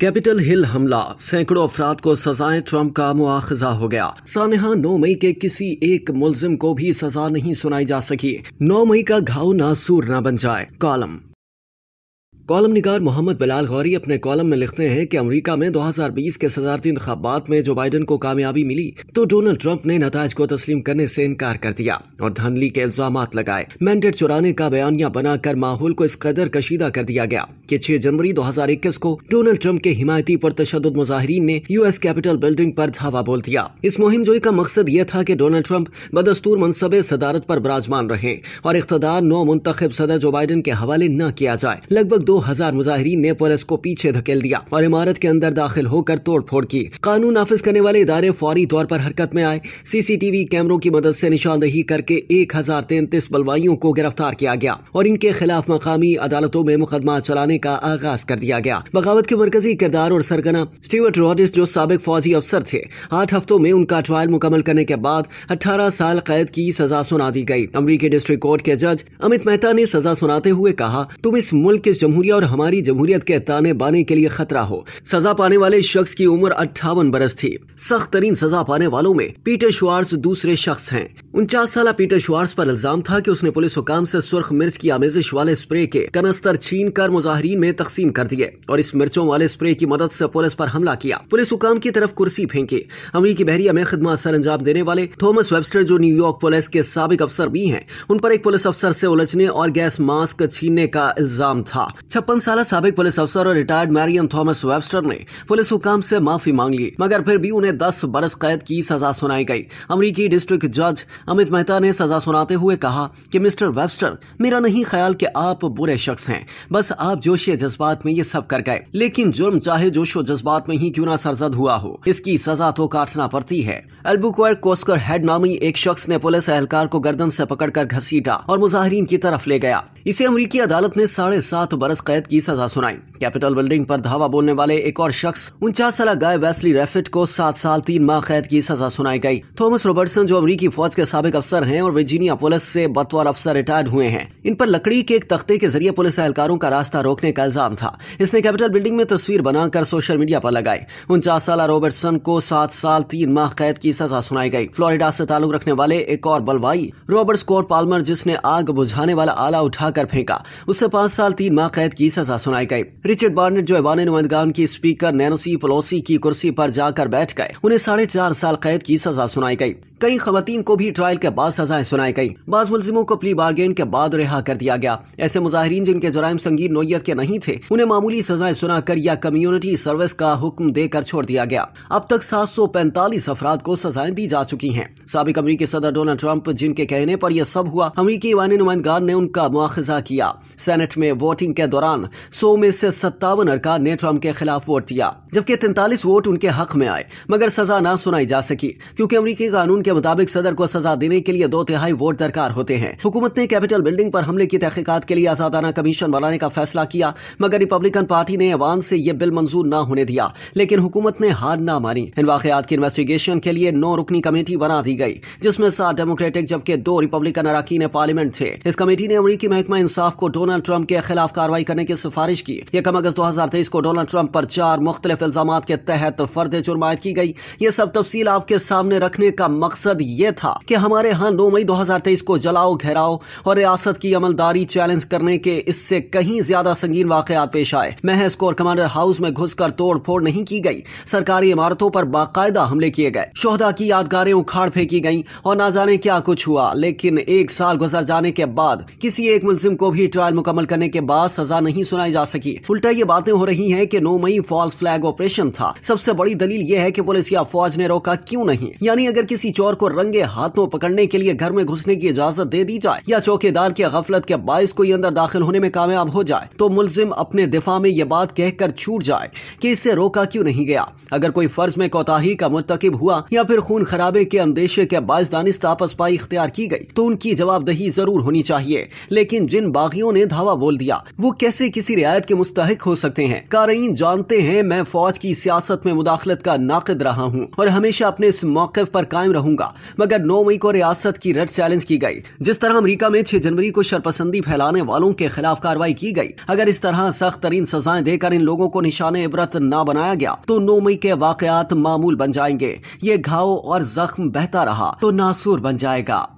Capitol Hill हमला सैकड़ों अफराद को सजाएं ट्रंप का मुआखजा हो गया सानहा नौ मई के किसी एक मुलजिम को भी सजा नहीं सुनाई जा सकी नौ मई का घाव नासूर न बन जाए कॉलम कॉलम निगार मोहम्मद बिलाल गौरी अपने कॉलम में लिखते हैं कि अमेरिका में 2020 के सदारती इंतबात में जो बाइडन को कामयाबी मिली तो डोनाल्ड ट्रंप ने नतज को तस्लीम करने से इनकार कर दिया और धांधली के इल्जाम लगाए मैंडेट चुराने का बयानिया बनाकर माहौल को इस कदर कशीदा कर दिया गया कि 6 जनवरी 2021 को डोनाल्ड ट्रंप के हिमायती पर तशद मुजाहरीन ने यूएस कैपिटल बिल्डिंग पर धावा बोल दिया इस मुहिम जोई का मकसद ये था कि डोनाल्ड ट्रंप बदस्तूर मनसब सदारत पर बराजमान रहे और इकतदार नौ मुंतब सदर जो बाइडन के हवाले न किया जाए लगभग दो हजार मुजाहरीन ने पुलिस को पीछे धकेल दिया और इमारत के अंदर दाखिल होकर तोड़फोड़ की कानून नाफिज करने वाले इदारे फौरी तौर पर हरकत में आए सीसीटीवी कैमरों की मदद से निशानदेही करके एक हजार तैंतीस बलवाइयों को गिरफ्तार किया गया और इनके खिलाफ मकामी अदालतों में मुकदमा चलाने का आगाज कर दिया गया बगावत के मरकजी किरदार और सरगना स्टीवर्ट रॉडिस जो सबक फौजी अफसर थे आठ हफ्तों में उनका ट्रायल मुकम्मल करने के बाद अठारह साल कैद की सजा सुना दी गई अमरीकी डिस्ट्रिक्ट कोर्ट के जज अमित मेहता ने सजा सुनाते हुए कहा तुम इस मुल्क के जमहूरी होगी और हमारी जमहूरियत के ताने बाने के लिए खतरा हो सजा पाने वाले शख्स की उम्र अट्ठावन बरस थी सख्त तरीन सजा पाने वालों में पीटर शुआर्स दूसरे शख्स हैं उनचास साल पीटर श्वार्स पर इल्जाम था कि उसने पुलिस हुकाम से सुर्ख मिर्च की आमेजिश वाले स्प्रे के कनस्तर छीन कर मुजाहरीन में तकसीम कर दिए और इस मिर्चों वाले स्प्रे की मदद से पुलिस पर हमला किया पुलिस हुकाम की तरफ कुर्सी फेंकी अमरीकी बहरिया में खदमात सर अंजाम देने वाले थॉमस वेबस्टर जो न्यूयॉर्क पुलिस के सबक अफसर भी हैं उन पर एक पुलिस अफसर से उलझने और गैस मास्क छीनने का इल्जाम था छप्पन साल सबक पुलिस अफसर और रिटायर्ड मैरियम थॉमस वेबस्टर ने पुलिस हुकाम से माफी मांग ली मगर फिर भी उन्हें दस बरस कैद की सजा सुनाई गई अमरीकी डिस्ट्रिक्ट जज अमित मेहता ने सजा सुनाते हुए कहा कि मिस्टर वेबस्टर मेरा नहीं ख्याल कि आप बुरे शख्स हैं बस आप जोशी जज्बात में ये सब कर गए लेकिन जुर्म चाहे जोशो जज्बात में ही क्यों ना सरजद हुआ हो इसकी सजा तो काटना पड़ती है एल्बुक्वेर कोस्कर हेड नामी एक शख्स ने पुलिस एहलकार को गर्दन ऐसी पकड़ घसीटा और मुजाहरीन की तरफ ले गया इसे अमरीकी अदालत ने साढ़े सात बरस कैद की सजा सुनाई कैपिटल बिल्डिंग आरोप धावा बोलने वाले एक और शख्स उनचास साल गाय वैसली रेफिट को सात साल तीन माह कैद की सजा सुनाई गयी थॉमस रॉबर्टसन जो अमरीकी फौज के सबक अफसर हैं और वर्जीनिया पुलिस से बतौर अफसर रिटायर्ड हुए हैं इन पर लकड़ी के एक तख्ते के जरिए पुलिस एहलकारों का रास्ता रोकने का इल्जाम था इसने कैपिटल बिल्डिंग में तस्वीर बनाकर सोशल मीडिया पर लगाई उनचास साल रॉबर्टसन को सात साल तीन माह कैद की सजा सुनाई गई फ्लोरिडा से ताल्लुक रखने वाले एक और बलवाई रॉबर्ट स्कॉट पाल्मर जिसने आग बुझाने वाला आला उठाकर फेंका उससे पांच साल तीन माह कैद की सजा सुनाई गई रिचर्ड बार्नेट जो ऐवान नुमाइंदगान की स्पीकर नैनोसी पलोसी की कुर्सी पर जाकर बैठ गए उन्हें साढ़े चार साल कैद की सजा सुनाई गई कई खातन को भी ट्रायल के बाद सजाएं सुनाई गई बाज मुलजिमों को प्ली बार्गेन के बाद रिहा कर दिया गया ऐसे मुजाहरीन जिनके जराइम संगीन नोयत के नहीं थे उन्हें मामूली सजाएं सुनाकर या कम्युनिटी सर्विस का हुक्म देकर छोड़ दिया गया अब तक सात सौ पैंतालीस अफराद को सजाएं दी जा चुकी है सबक अमरीकी सदर डोनाल्ड ट्रंप जिनके कहने पर यह सब हुआ अमरीकी वानी नुमाइंदगार ने उनका मुआखजा किया सेनेट में वोटिंग के दौरान सौ में से सत्तावन अरकान ने ट्रंप के खिलाफ वोट दिया जबकि तैंतालीस वोट उनके हक में आए मगर सजा न सुनाई जा सकी क्योंकि अमरीकी कानून के मुताबिक सदर को सजा सजा देने के लिए दो तिहाई वोट दरकार होते हैं हुकूमत ने कैपिटल बिल्डिंग पर हमले की तहकीकत के लिए आजादाना कमीशन बनाने का फैसला किया मगर रिपब्लिकन पार्टी ने अवान से यह बिल मंजूर न होने दिया लेकिन हुकूमत ने हार न मानी इन वाकत की इन्वेस्टिगेशन के लिए नौ रुकनी कमेटी बना दी गई जिसमें सात डेमोक्रेटिक जबकि दो रिपब्लिकन अरकान पार्लियामेंट थे इस कमेटी ने अमरीकी महकमा इंसाफ को डोनाल्ड ट्रंप के खिलाफ कार्रवाई करने की सिफारिश की यह कम अगस्त दो हजार तेईस को डोनाल्ड ट्रंप पर चार मुख्तलिफ इल्जाम के तहत फर्द जुर्मायत की गई ये सब तफसील आपके सामने रखने का मकसद ये था कि हमारे यहाँ नौ मई 2023 को जलाओ घेराओ और रियासत की अमलदारी चैलेंज करने के इससे कहीं ज्यादा संगीन वाकयात पेश आए महज कोर कमांडर हाउस में घुसकर तोड़फोड़ नहीं की गई सरकारी इमारतों पर बाकायदा हमले किए गए शोहदा की यादगारें उखाड़ फेंकी गयी और ना जाने क्या कुछ हुआ लेकिन एक साल गुजर जाने के बाद किसी एक मुलिम को भी ट्रायल मुकम्मल करने के बाद सजा नहीं सुनाई जा सकी उल्टा ये बातें हो रही है की नौ मई फॉल्स फ्लैग ऑपरेशन था सबसे बड़ी दलील ये है की पुलिस या फौज ने रोका क्यूँ नहीं यानी अगर किसी चोर को रंगे हाथों पकड़ने के लिए घर में घुसने की इजाजत दे दी जाए या चौकीदार की गफलत के बायस कोई अंदर दाखिल होने में कामयाब हो जाए तो मुलजिम अपने दिफा में ये बात कहकर छूट जाए कि इसे रोका क्यों नहीं गया अगर कोई फर्ज में कोताही का मुंतकब हुआ या फिर खून खराबे के अंदेशे के बायस आपस पाई इख्तियार की गई तो उनकी जवाबदही जरूर होनी चाहिए लेकिन जिन बागियों ने धावा बोल दिया वो कैसे किसी रियायत के मुस्तक हो सकते हैं कारीन जानते हैं मैं फौज की सियासत में मुदाखलत का नाकद रहा हूँ और हमेशा अपने इस मौके पर कायम रहूंगा मगर नौ मई जनवरी को रियासत की रेड चैलेंज की गई जिस तरह अमरीका में छह जनवरी को शरपसंदी फैलाने वालों के खिलाफ कार्रवाई की गई अगर इस तरह सख्त तरीन सजाएं देकर इन लोगों को निशान इबरत न बनाया गया तो नौ मई के वाकयात मामूल बन जाएंगे ये घाव और जख्म बहता रहा तो नासूर बन जाएगा